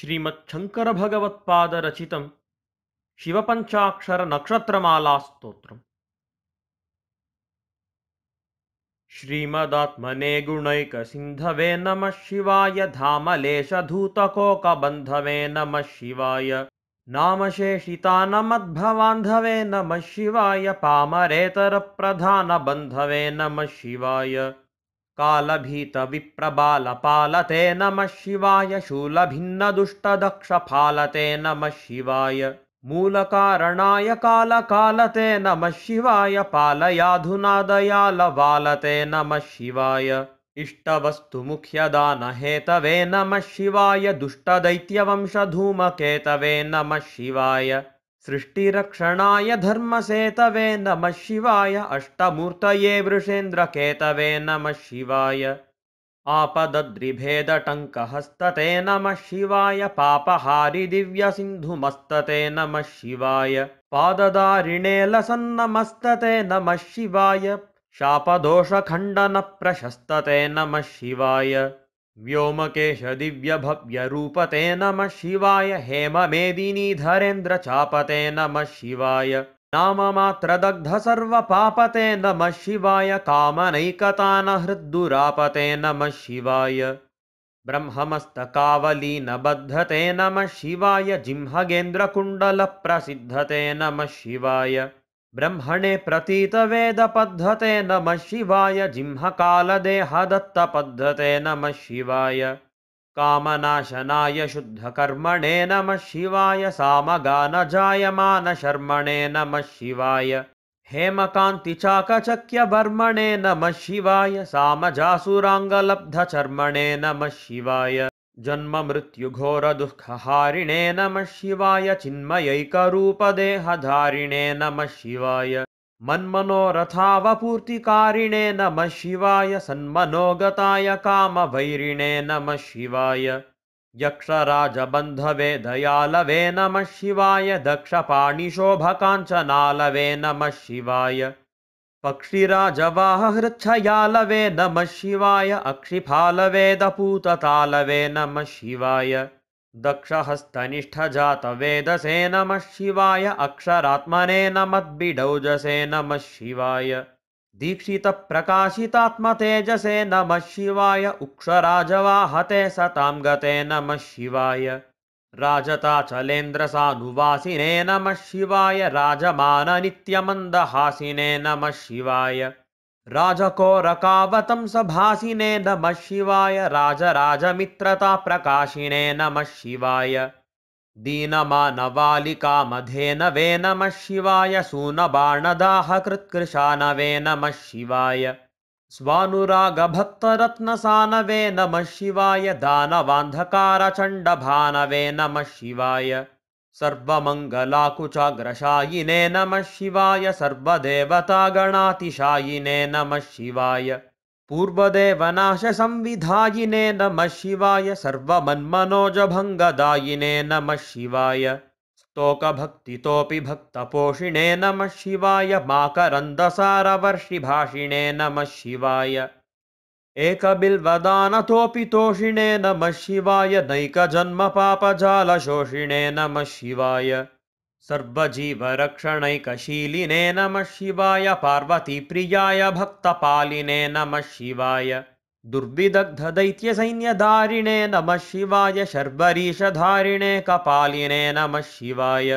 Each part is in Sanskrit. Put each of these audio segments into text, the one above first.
श्रीमच्छङ्करभगवत्पादरचितं शिवपञ्चाक्षरनक्षत्रमालास्तोत्रम् श्रीमदात्मने गुणैकसिन्धवे नमः शिवाय धामलेशधूतकोकबन्धवे नमः शिवाय नामशेषितानमद्भवान्धवे नमः शिवाय पामरेतरप्रधानबन्धवे नमः शिवाय कालभीतविप्रबालपालते नमः शिवाय शूलभिन्नदुष्टदक्षफालते नमः शिवाय मूलकारणाय कालकालते नमः शिवाय पालयाधुनादयालवालते नमः शिवाय इष्टवस्तुमुख्यदानहेतवे नमः शिवाय दुष्टदैत्यवंशधूमकेतवे नमः शिवाय सृष्टिरक्षणाय धर्मसेतवे नमः शिवाय अष्टमूर्तये वृषेन्द्रकेतवे नमः शिवाय आपदद्रिभेदटङ्कहस्तते नमः शिवाय पापहारि दिव्यसिन्धुमस्तते नमः शिवाय पाददारिणे लसन्नमस्तते नमः शिवाय शापदोषखण्डनप्रशस्तते नमः शिवाय व्योमकेशदिव्यभव्यरूपते नमः शिवाय हेममेदिनीधरेन्द्रचापते नमः शिवाय नाममात्रदग्धसर्वपापते नमः शिवाय कामनैकतानहृद्दुरापते नमः शिवाय ब्रह्ममस्तकावलीनबद्धते नमः शिवाय जिह्मगेन्द्रकुण्डलप्रसिद्धते नमः शिवाय ब्रह्मणे प्रतीतवेदपद्धते नमः शिवाय जिह्मकालदेहादत्तपद्धते नमः शिवाय कामनाशनाय शुद्धकर्मणे नमः शिवाय सामगानजायमानशर्मणे नमः शिवाय हेमकान्तिचाकचक्यवर्मणे नमः शिवाय सामजासुराङ्गलब्धचर्मणे नमः शिवाय जन्म नमः शिवाय चिन्मयैकरूपदेहधारिणे नमः शिवाय मन्मनोरथावपूर्तिकारिणे नमः शिवाय सन्मनोगताय कामवैरिणे नमः शिवाय यक्षराजबन्धवे दयालवे नमः शिवाय दक्षपाणिशोभकाञ्चनालवे नमः शिवाय पक्षिराजवाहृच्छयालवे नमः शिवाय अक्षिफालवे दपूततालवे नमः शिवाय दक्षहस्तनिष्ठजातवेदसे नमः शिवाय अक्षरात्मने नमद्बिडौजसे नमः शिवाय दीक्षितप्रकाशितात्मतेजसे नमः शिवाय उक्षराजवाहते सतां गते नमः शिवाय राजता चलेन्द्र राजताचलेन्द्रसानुवासिने नम शिवाय राजमाननित्यमन्दहासिने नम शिवाय राजकोरकावतंसभासिने नम शिवाय राजराजमित्रताप्रकाशिने नम शिवाय वे नम शिवाय सूनबाणदाहकृत्कृशानवे नम शिवाय स्वानुरागभक्तरत्नसानवे नमः शिवाय दानवान्धकारचण्डभानवे नमः शिवाय सर्वमङ्गलाकुचाग्रशायिने नमः शिवाय सर्वदेवतागणातिशायिने नमः शिवाय पूर्वदेवनाशसंविधायिने नमः शिवाय सर्वमन्मनोजभङ्गदायिने नमः शिवाय तोकभक्तितोऽपि भक्तपोषिणे नमः शिवाय माकरन्दसारवर्षिभाषिणे नमः शिवाय एकबिल्वदानतोऽपि तोषिणे नमः शिवाय नैकजन्मपापजालशोषिणे नमः शिवाय सर्वजीवरक्षणैकशीलिने नमः शिवाय पार्वतीप्रियाय भक्तपालिने नमः शिवाय दुर्विदग्धदैत्यसैन्यधारिणे नमः शिवाय शर्वरीषधारिणे कपालिने नमः शिवाय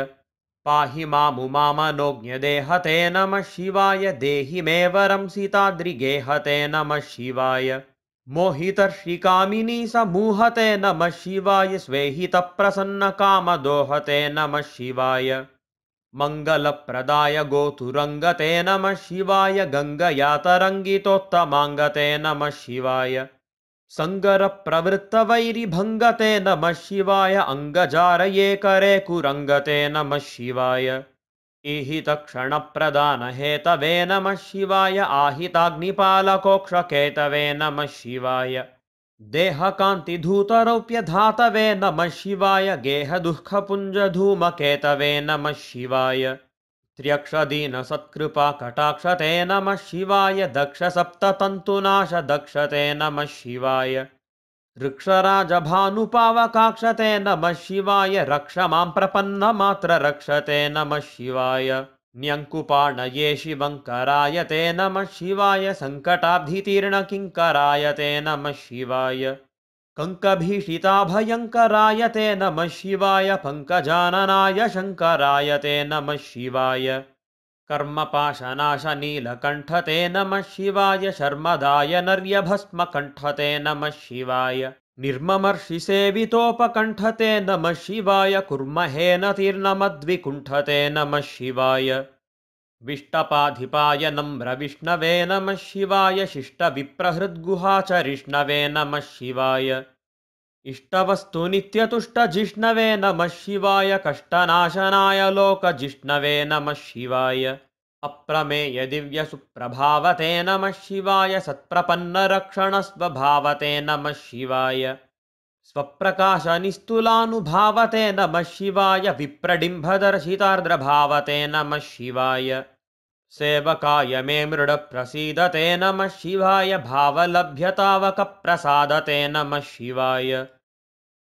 पाहि मामुमामनोज्ञदेहते नमः शिवाय देहि मे सीताद्रिगेहते नमः शिवाय मोहितर्षिकामिनी समूहते नमः शिवाय स्वेहितप्रसन्नकामदोहते नमः शिवाय मङ्गलप्रदाय गोतुरङ्गते नमः शिवाय गङ्गयातरङ्गितोत्तमाङ्गते नमः शिवाय सङ्गरप्रवृत्तवैरिभङ्गते नमः शिवाय अङ्गजारये करे कुरङ्गते नमः शिवाय इहितक्षणप्रदानहेतवे नमः शिवाय आहिताग्निपालकोक्षकेतवे नमः शिवाय धातवे नमः शिवाय गेहदुःखपुञ्जधूमकेतवे नमः शिवाय त्र्यक्षदीनसत्कृपाकटाक्षते नमः शिवाय दक्षसप्ततन्तुनाश दक्षते नमः शिवाय वृक्षराजभानुपावकाक्षते नमः शिवाय रक्ष मां प्रपन्नमात्र रक्षते नमः शिवाय न्यङ्कुपाणये शिवंकराय ते नम शिवाय किंकराय ते नम शिवाय भयंकराय ते नम शिवाय पंकजाननाय शंकराय ते नम शिवाय कर्म कर्मपाशनाशनीलकण्ठते नम शिवाय शर्मदाय नर्यभस्मकण्ठते नम शिवाय निर्ममर्षिसेवितोपकण्ठते नमः शिवाय कुर्महे न तीर्नमद्विकुण्ठते नमः शिवाय विष्टपाधिपाय नम्रविष्णवे नमः शिवाय शिष्टविप्रहृद्गुहाचरिष्णवे नमः शिवाय इष्टवस्तु नित्यतुष्टजिष्णवे नमः शिवाय कष्टनाशनाय लोकजिष्णवे नमः शिवाय अप्रमेय सुप्रभावते नम शिवाय स्वभावते नम शिवाय निस्तुलानुभावते नम शिवाय विप्रडिम्भदर्शितार्द्रभावते नम शिवाय सेवकाय मे प्रसीदते नम शिवाय भावलभ्यतावक प्रसादते नम शिवाय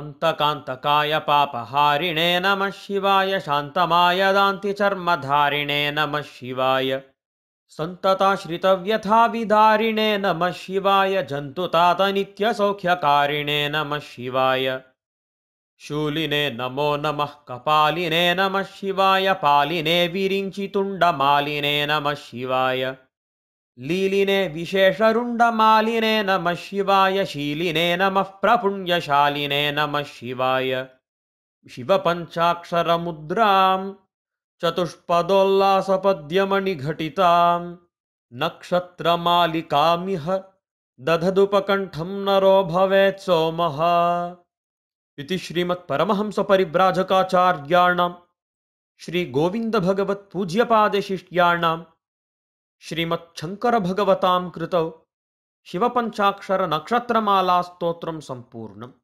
अन्तकान्तकाय पापहारिणे नमः शिवाय शान्तमाय दान्तिचर्मधारिणे नमः शिवाय सन्तताश्रितव्यथाविधारिणे नमः शिवाय जन्तुतातनित्यसौख्यकारिणे नमः शिवाय शूलिने नमो नमः कपालिने नमः शिवाय पालिने विरिञ्चितुण्डमालिने नमः शिवाय लीलिने विशेषरुण्डमालिने नमः शिवाय शीलिने नमः प्रपुण्यशालिने नमः शिवाय शिवपञ्चाक्षरमुद्रां चतुष्पदोल्लासपद्यमणिघटितां नक्षत्रमालिकामिह दधदुपकण्ठं नरो भवेत् सोमः इति श्रीमत्परमहंसपरिव्राजकाचार्याणां श्रीगोविन्दभगवत्पूज्यपादशिष्याणां श्रीमच्छङ्करभगवतां कृतौ शिवपञ्चाक्षरनक्षत्रमालास्तोत्रं सम्पूर्णम्